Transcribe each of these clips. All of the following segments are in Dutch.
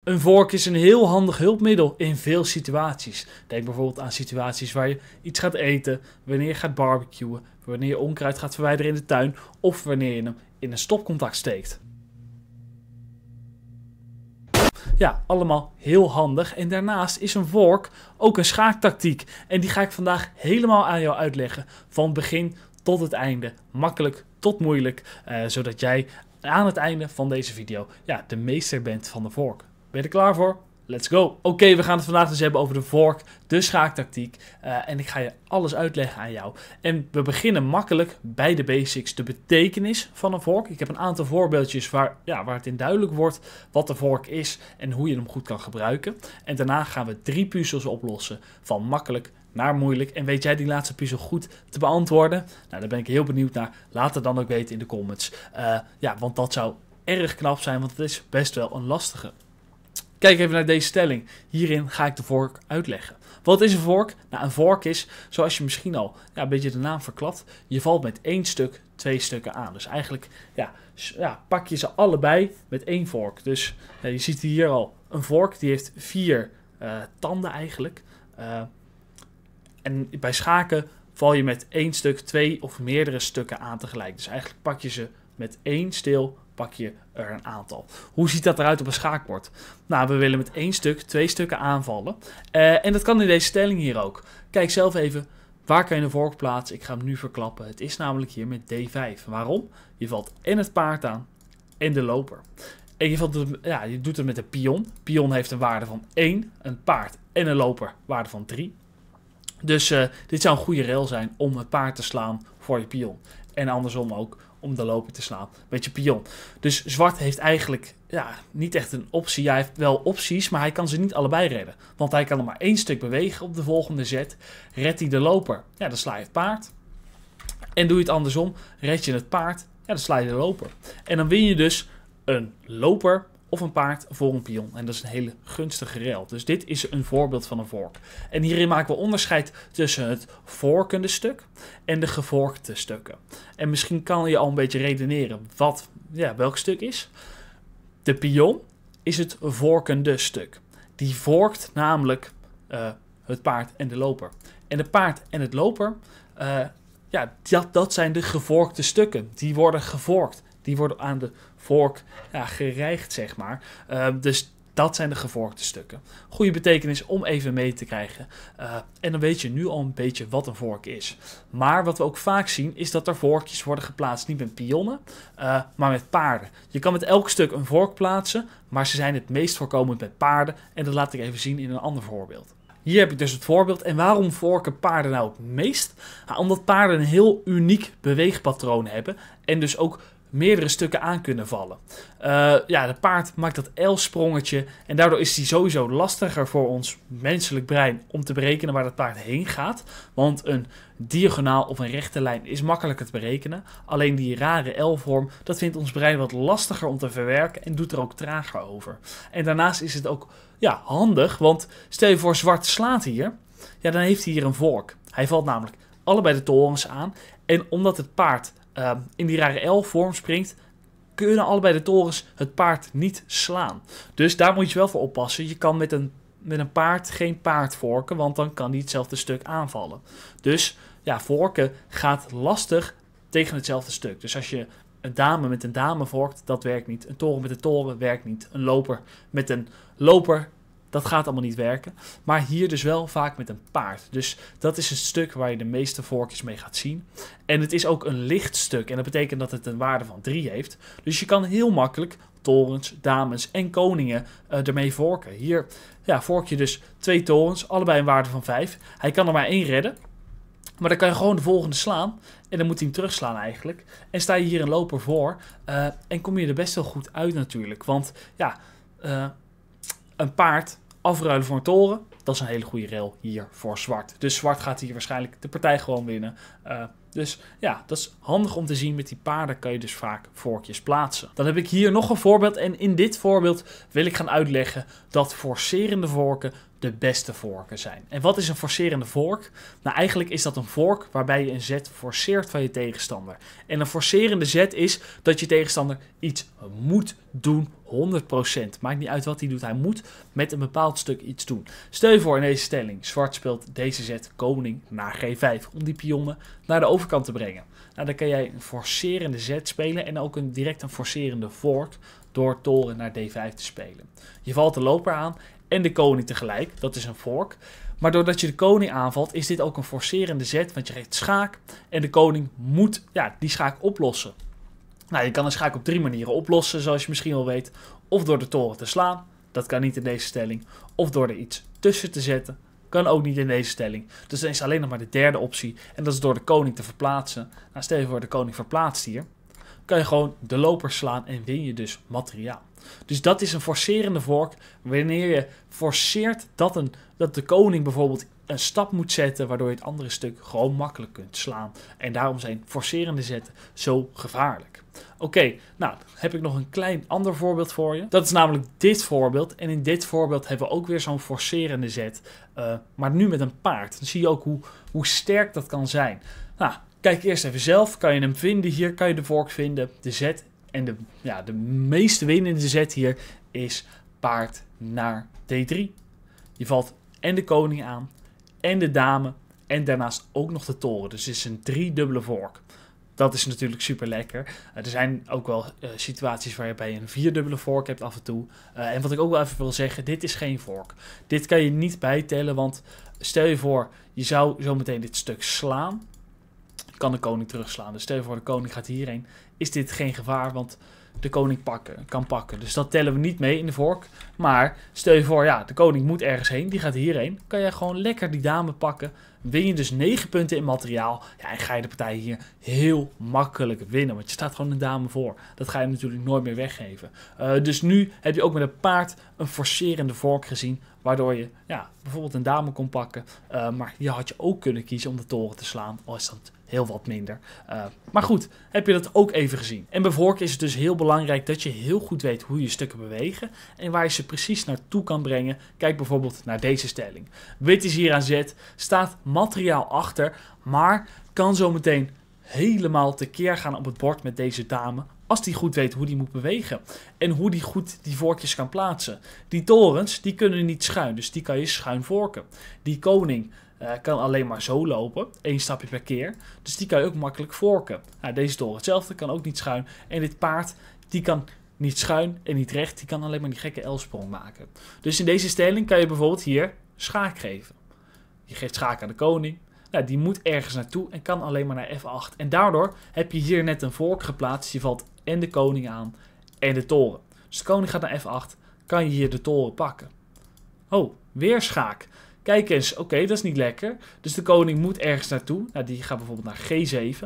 Een vork is een heel handig hulpmiddel in veel situaties. Denk bijvoorbeeld aan situaties waar je iets gaat eten, wanneer je gaat barbecuen, wanneer je onkruid gaat verwijderen in de tuin of wanneer je hem in een stopcontact steekt. Ja, allemaal heel handig. En daarnaast is een vork ook een schaaktactiek. En die ga ik vandaag helemaal aan jou uitleggen. Van begin tot het einde. Makkelijk tot moeilijk. Eh, zodat jij aan het einde van deze video ja, de meester bent van de vork. Ben je er klaar voor? Let's go. Oké, we gaan het vandaag dus hebben over de vork, de schaaktactiek. Eh, en ik ga je alles uitleggen aan jou. En we beginnen makkelijk bij de basics. De betekenis van een vork. Ik heb een aantal voorbeeldjes waar, ja, waar het in duidelijk wordt wat de vork is en hoe je hem goed kan gebruiken. En daarna gaan we drie puzzels oplossen van makkelijk naar moeilijk. En weet jij die laatste puzzel goed te beantwoorden? Nou, daar ben ik heel benieuwd naar. Laat het dan ook weten in de comments. Eh, ja, want dat zou erg knap zijn, want het is best wel een lastige. Kijk even naar deze stelling. Hierin ga ik de vork uitleggen. Wat is een vork? Nou, een vork is, zoals je misschien al ja, een beetje de naam verklapt, je valt met één stuk twee stukken aan. Dus eigenlijk ja, ja, pak je ze allebei met één vork. Dus je ziet hier al een vork, die heeft vier eh, tanden eigenlijk. Eh, en bij schaken val je met één stuk twee of meerdere stukken aan tegelijk. Dus eigenlijk pak je ze met één steel pak je er een aantal. Hoe ziet dat eruit op een schaakbord? Nou, we willen met één stuk twee stukken aanvallen. Eh, en dat kan in deze stelling hier ook. Kijk zelf even, waar kan je de vork plaatsen? Ik ga hem nu verklappen. Het is namelijk hier met D5. Waarom? Je valt en het paard aan en de loper. En je, valt, dus, ja, je doet het met een pion. Pion heeft een waarde van 1, een paard en een loper waarde van 3. Dus eh, dit zou een goede rail zijn om het paard te slaan voor je pion. En andersom ook om de loper te slaan. Beetje pion. Dus zwart heeft eigenlijk ja, niet echt een optie. Ja, hij heeft wel opties, maar hij kan ze niet allebei redden. Want hij kan er maar één stuk bewegen op de volgende zet. Red hij de loper, ja, dan sla je het paard. En doe je het andersom, red je het paard, ja, dan sla je de loper. En dan win je dus een loper of een paard voor een pion. En dat is een hele gunstige rel. Dus dit is een voorbeeld van een vork. En hierin maken we onderscheid tussen het vorkende stuk en de gevorkte stukken. En misschien kan je al een beetje redeneren wat, ja, welk stuk is. De pion is het vorkende stuk. Die vorkt namelijk eh, het paard en de loper. En de paard en het loper, eh, ja, dat, dat zijn de gevorkte stukken. Die worden gevorkt. Die worden aan de vork, ja, zeg maar. Ehm, dus dat zijn de gevorkte stukken. Goede betekenis om even mee te krijgen. Eh, en dan weet je nu al een beetje wat een vork is. Maar wat we ook vaak zien is dat er vorkjes worden geplaatst niet met pionnen, eh, maar met paarden. Je kan met elk stuk een vork plaatsen, maar ze zijn het meest voorkomend met paarden. En dat laat ik even zien in een ander voorbeeld. Hier heb ik dus het voorbeeld. En waarom vorken paarden nou het meest? Nou, omdat paarden een heel uniek beweegpatroon hebben en dus ook meerdere stukken aan kunnen vallen. Uh, ja, de paard maakt dat L-sprongetje en daardoor is die sowieso lastiger voor ons menselijk brein om te berekenen waar dat paard heen gaat. Want een diagonaal of een rechte lijn is makkelijker te berekenen. Alleen die rare L-vorm, dat vindt ons brein wat lastiger om te verwerken en doet er ook trager over. En daarnaast is het ook ja, handig, want stel je voor zwart slaat hier, ja, dan heeft hij hier een vork. Hij valt namelijk allebei de torens aan en omdat het paard Ehm, in die rare L-vorm springt, kunnen allebei de torens het paard niet slaan. Dus daar moet je wel voor oppassen. Je kan met een, met een paard geen paard vorken, want dan kan die hetzelfde stuk aanvallen. Dus ja, vorken gaat lastig tegen hetzelfde stuk. Dus als je een dame met een dame vorkt, dat werkt niet. Een toren met een toren werkt niet. Een loper met een loper dat gaat allemaal niet werken. Maar hier dus wel vaak met een paard. Dus dat is een stuk waar je de meeste vorkjes mee gaat zien. En het is ook een licht stuk. En dat betekent dat het een waarde van 3 heeft. Dus je kan heel makkelijk torens, dames en koningen eh, ermee vorken. Hier ja, vork je dus twee torens, allebei een waarde van 5. Hij kan er maar één redden. Maar dan kan je gewoon de volgende slaan. En dan moet hij hem terugslaan eigenlijk. En sta je hier een loper voor. Eh, en kom je er best wel goed uit natuurlijk. Want ja, eh, een paard afruilen voor een toren. Dat is een hele goede rail hier voor zwart. Dus zwart gaat hier waarschijnlijk de partij gewoon winnen. Eh, dus ja, dat is handig om te zien. Met die paarden kan je dus vaak vorkjes plaatsen. Dan heb ik hier nog een voorbeeld. En in dit voorbeeld wil ik gaan uitleggen dat forcerende vorken de beste vorken zijn. En wat is een forcerende vork? Nou, eigenlijk is dat een vork waarbij je een zet forceert van je tegenstander. En een forcerende zet is dat je tegenstander iets moet doen, 100%. Maakt niet uit wat hij doet, hij moet met een bepaald stuk iets doen. Stel je voor in deze stelling, zwart speelt deze zet koning naar g5, om die pionnen naar de overkant te brengen. Nou, dan kan jij een forcerende zet spelen en ook een, direct een forcerende vork door toren naar d5 te spelen. Je valt de loper aan en de koning tegelijk. Dat is een vork. Maar doordat je de koning aanvalt, is dit ook een forcerende zet. Want je geeft schaak. En de koning moet ja, die schaak oplossen. Nou, je kan een schaak op drie manieren oplossen, zoals je misschien wel weet. Of door de toren te slaan. Dat kan niet in deze stelling. Of door er iets tussen te zetten. Kan ook niet in deze stelling. Dus dan is alleen nog maar de derde optie. En dat is door de koning te verplaatsen. Nou, stel je voor, de koning verplaatst hier kan je gewoon de loper slaan en win je dus materiaal. Dus dat is een forcerende vork. Wanneer je forceert dat, een, dat de koning bijvoorbeeld een stap moet zetten, waardoor je het andere stuk gewoon makkelijk kunt slaan. En daarom zijn forcerende zetten zo gevaarlijk. Oké, nou heb ik nog een klein ander voorbeeld voor je. Dat is namelijk dit voorbeeld. En in dit voorbeeld hebben we ook weer zo'n forcerende zet, eh, maar nu met een paard. Dan zie je ook hoe, hoe sterk dat kan zijn. Nou, Kijk eerst even zelf. Kan je hem vinden? Hier kan je de vork vinden. De zet en de, ja, de meest winnende zet hier is paard naar D3. Je valt en de koning aan en de dame en daarnaast ook nog de toren. Dus het is een driedubbele vork. Dat is natuurlijk super lekker. Eh, er zijn ook wel eh, situaties waarbij je een vierdubbele vork hebt af en toe. Eh, en wat ik ook wel even wil zeggen, dit is geen vork. Dit kan je niet bijtellen, want stel je voor, je zou zometeen dit stuk slaan kan de koning terugslaan. Dus stel je voor, de koning gaat hierheen. Is dit geen gevaar, want de koning pakken, kan pakken. Dus dat tellen we niet mee in de vork. Maar stel je voor, ja, de koning moet ergens heen. Die gaat hierheen. Kan jij gewoon lekker die dame pakken. Win je dus 9 punten in materiaal. Ja, en ga je de partij hier heel makkelijk winnen. Want je staat gewoon een dame voor. Dat ga je natuurlijk nooit meer weggeven. Eh, dus nu heb je ook met een paard een forcerende vork gezien. Waardoor je ja, bijvoorbeeld een dame kon pakken. Eh, maar je had je ook kunnen kiezen om de toren te slaan. Al is dat heel wat minder. Eh, maar goed, heb je dat ook even gezien. En bij vork is het dus heel belangrijk dat je heel goed weet hoe je stukken bewegen en waar je ze precies naartoe kan brengen. Kijk bijvoorbeeld naar deze stelling. Wit is hier aan zet, staat materiaal achter, maar kan zometeen helemaal tekeer gaan op het bord met deze dame als die goed weet hoe die moet bewegen. En hoe die goed die vorkjes kan plaatsen. Die torens, die kunnen niet schuin, dus die kan je schuin vorken. Die koning, eh, kan alleen maar zo lopen. één stapje per keer. Dus die kan je ook makkelijk vorken. Nou, deze toren hetzelfde, kan ook niet schuin. En dit paard, die kan niet schuin en niet recht. Die kan alleen maar die gekke L-sprong maken. Dus in deze stelling kan je bijvoorbeeld hier schaak geven. Je geeft schaak aan de koning. Nou, die moet ergens naartoe en kan alleen maar naar F8. En daardoor heb je hier net een vork geplaatst. Dus je valt en de koning aan en de toren. Dus de koning gaat naar F8. Kan je hier de toren pakken. Oh, weer schaak. Kijk eens, oké, dat is niet lekker. Dus de koning moet ergens naartoe. Nou, die gaat bijvoorbeeld naar G7.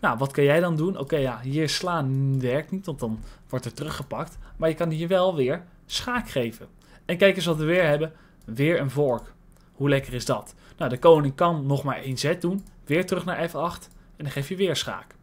Nou, wat kan jij dan doen? Oké, ja, hier slaan werkt niet, want dan wordt er teruggepakt. Maar je kan hier wel weer schaak geven. En kijk eens wat we weer hebben. Weer een vork. Hoe lekker is dat? Nou, de koning kan nog maar één zet doen. Weer terug naar F8. En dan geef je weer schaak.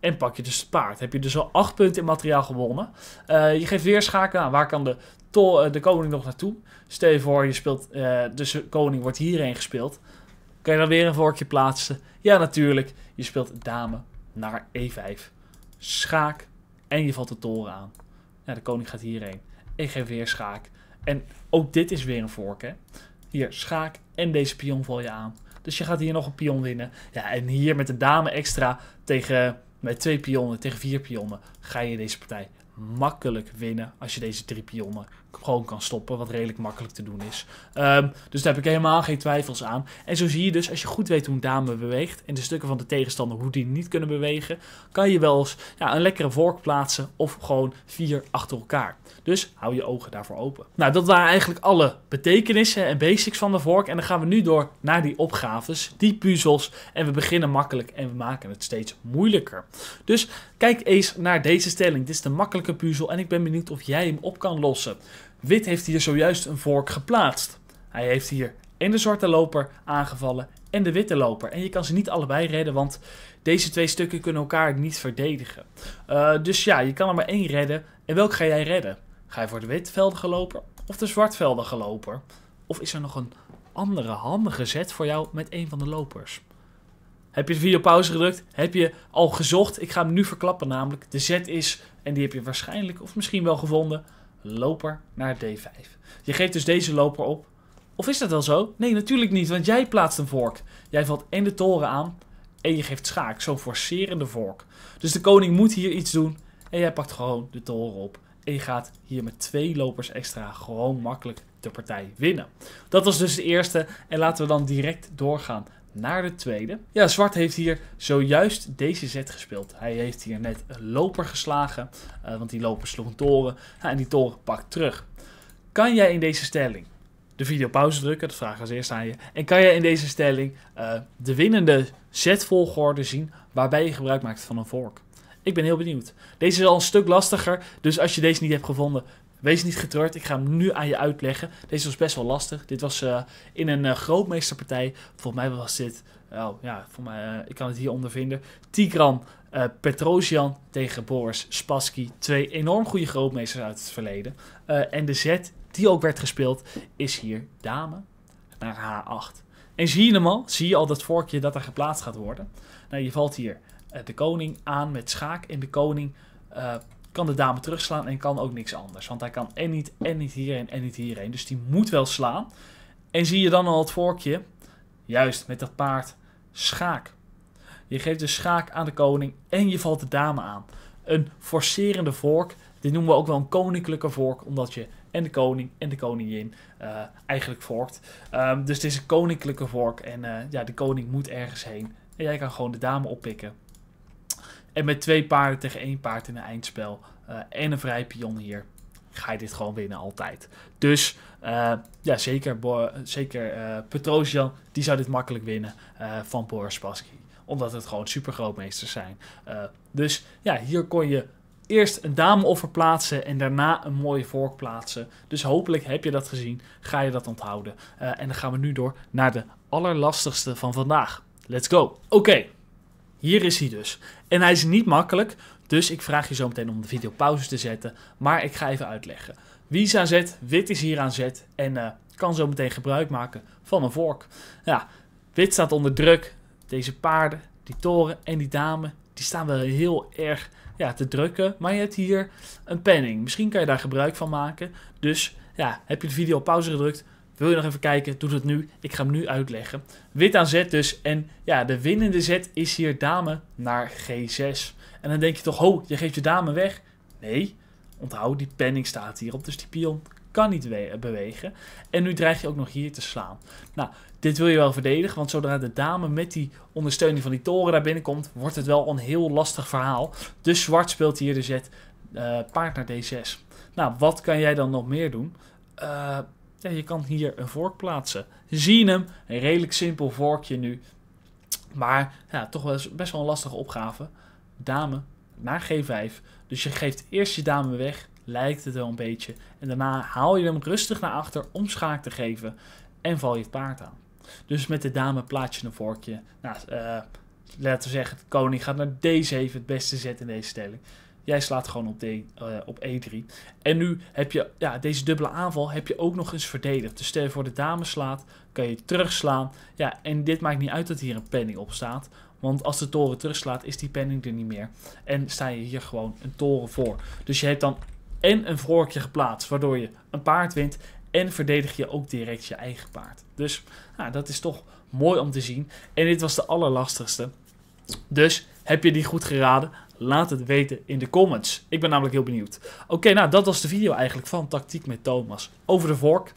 En pak je dus het paard. Heb je dus al 8 punten in materiaal gewonnen. Eh, je geeft weer schaak aan. Nou, waar kan de, eh, de koning nog naartoe? Stel je voor, je speelt, eh, dus de koning wordt hierheen gespeeld. Kan je dan weer een vorkje plaatsen? Ja, natuurlijk. Je speelt dame naar e5. Schaak. En je valt de toren aan. Ja, de koning gaat hierheen. Ik geef weer schaak. En ook dit is weer een vork, hè? Hier, schaak en deze pion val je aan. Dus je gaat hier nog een pion winnen. Ja, en hier met de dame extra tegen met twee pionnen tegen vier pionnen ga je deze partij makkelijk winnen als je deze drie pionnen gewoon kan stoppen, wat redelijk makkelijk te doen is. Ehm, dus daar heb ik helemaal geen twijfels aan. En zo zie je dus, als je goed weet hoe een dame beweegt en de stukken van de tegenstander hoe die niet kunnen bewegen, kan je wel eens ja, een lekkere vork plaatsen of gewoon vier achter elkaar. Dus hou je ogen daarvoor open. Nou, dat waren eigenlijk alle betekenissen en basics van de vork. En dan gaan we nu door naar die opgaves, die puzzels. En we beginnen makkelijk en we maken het steeds moeilijker. Dus kijk eens naar deze stelling. Dit is de makkelijke puzzel en ik ben benieuwd of jij hem op kan lossen. Wit heeft hier zojuist een vork geplaatst. Hij heeft hier en de zwarte loper aangevallen en de witte loper. En je kan ze niet allebei redden, want deze twee stukken kunnen elkaar niet verdedigen. Eh, dus ja, je kan er maar één redden. En welk ga jij redden? Ga je voor de witveldige loper of de zwartveldige loper? Of is er nog een andere handige zet voor jou met een van de lopers? Heb je de video pauze gedrukt? Heb je al gezocht? Ik ga hem nu verklappen namelijk. De zet is, en die heb je waarschijnlijk of misschien wel gevonden, loper naar D5. Je geeft dus deze loper op. Of is dat wel zo? Nee, natuurlijk niet, want jij plaatst een vork. Jij valt en de toren aan en je geeft schaak, zo'n forcerende vork. Dus de koning moet hier iets doen en jij pakt gewoon de toren op. En je gaat hier met twee lopers extra gewoon makkelijk de partij winnen. Dat was dus de eerste en laten we dan direct doorgaan naar de tweede. Ja, Zwart heeft hier zojuist deze zet gespeeld. Hij heeft hier net een loper geslagen, eh, want die loper sloeg een toren. Ja, en die toren pakt terug. Kan jij in deze stelling de video pauze drukken? Dat vraag ik als eerst aan je. En kan jij in deze stelling eh, de winnende zetvolgorde zien waarbij je gebruik maakt van een vork? Ik ben heel benieuwd. Deze is al een stuk lastiger, dus als je deze niet hebt gevonden, Wees niet getreurd, ik ga hem nu aan je uitleggen. Deze was best wel lastig. Dit was eh, in een eh, grootmeesterpartij. Volgens mij was dit, oh, ja, voor mij, eh, ik kan het hier ondervinden. Tigran Petrosian tegen Boris Spassky. Twee enorm goede grootmeesters uit het verleden. en de zet die ook werd gespeeld is hier dame naar H8. En zie je hem al? Zie je al dat vorkje dat er geplaatst gaat worden? Nou, je valt hier de koning aan met schaak en de koning kan de dame terugslaan en kan ook niks anders. Want hij kan en niet, en niet hierheen, en niet hierheen. Dus die moet wel slaan. En zie je dan al het vorkje? Juist, met dat paard. Schaak. Je geeft de schaak aan de koning en je valt de dame aan. Een forcerende vork. Dit noemen we ook wel een koninklijke vork, omdat je en de koning en de koningin uh, eigenlijk vorkt. Ehm, dus het is een koninklijke vork en eh, ja, de koning moet ergens heen. En jij kan gewoon de dame oppikken en met twee paarden tegen één paard in een eindspel eh, en een vrij pion hier, ga je dit gewoon winnen altijd. Dus eh, ja, zeker, zeker uh, Petrosian, die zou dit makkelijk winnen van Boris Pasky. Omdat het gewoon supergrootmeesters zijn. dus ja, hier kon je eerst een dameoffer plaatsen en daarna een mooie vork plaatsen. Dus hopelijk heb je dat gezien, ga je dat onthouden. en dan gaan we nu door naar de allerlastigste van vandaag. Let's go! Oké. Hier is hij dus. En hij is niet makkelijk, dus ik vraag je zo meteen om de video pauzes te zetten. Maar ik ga even uitleggen. Wie is aan zet, wit is hier aan zet en eh, kan zo meteen gebruik maken van een vork. Ja, wit staat onder druk. Deze paarden, die toren en die dame, die staan wel heel erg ja, te drukken. Maar je hebt hier een penning. Misschien kan je daar gebruik van maken. Dus ja, heb je de video op pauze gedrukt, wil je nog even kijken? Doe dat nu. Ik ga hem nu uitleggen. Wit aan zet dus. En ja, de winnende zet is hier dame naar G6. En dan denk je toch, ho, je geeft je dame weg. Nee, onthoud, die penning staat hierop. Dus die pion kan niet bewegen. En nu dreig je ook nog hier te slaan. Nou, dit wil je wel verdedigen, want zodra de dame met die ondersteuning van die toren daar binnenkomt, wordt het wel een heel lastig verhaal. Dus zwart speelt hier de zet eh, paard naar D6. Nou, wat kan jij dan nog meer doen? Eh je kan hier een vork plaatsen. Zien hem, een redelijk simpel vorkje nu. Maar ja, toch wel best wel een lastige opgave. Dame naar G5. Dus je geeft eerst je dame weg, lijkt het wel een beetje. En daarna haal je hem rustig naar achter om schaak te geven en val je het paard aan. Dus met de dame plaats je een vorkje. Nou, uh, laten we zeggen, koning gaat naar D7, het beste zet in deze stelling. Jij slaat gewoon op, D, eh, op E3. En nu heb je ja, deze dubbele aanval heb je ook nog eens verdedigd. Dus stel je voor de dame slaat, kan je terugslaan. Ja, en dit maakt niet uit dat hier een penning op staat. Want als de toren terugslaat, is die penning er niet meer. En sta je hier gewoon een toren voor. Dus je hebt dan en een vorkje geplaatst, waardoor je een paard wint. En verdedig je ook direct je eigen paard. Dus nou, dat is toch mooi om te zien. En dit was de allerlastigste. Dus heb je die goed geraden? Laat het weten in de comments. Ik ben namelijk heel benieuwd. Oké, nou dat was de video eigenlijk van Tactiek met Thomas over de vork.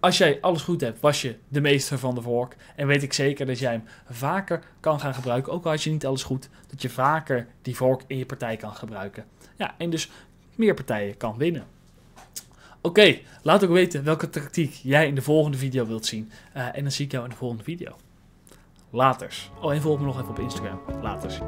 Als jij alles goed hebt, was je de meester van de vork. En weet ik zeker dat jij hem vaker kan gaan gebruiken. Ook al had je niet alles goed, dat je vaker die vork in je partij kan gebruiken. Ja, en dus meer partijen kan winnen. Oké, laat ook weten welke tactiek jij in de volgende video wilt zien. Eh, en dan zie ik jou in de volgende video. Later. Oh, en volg me nog even op Instagram. Laters.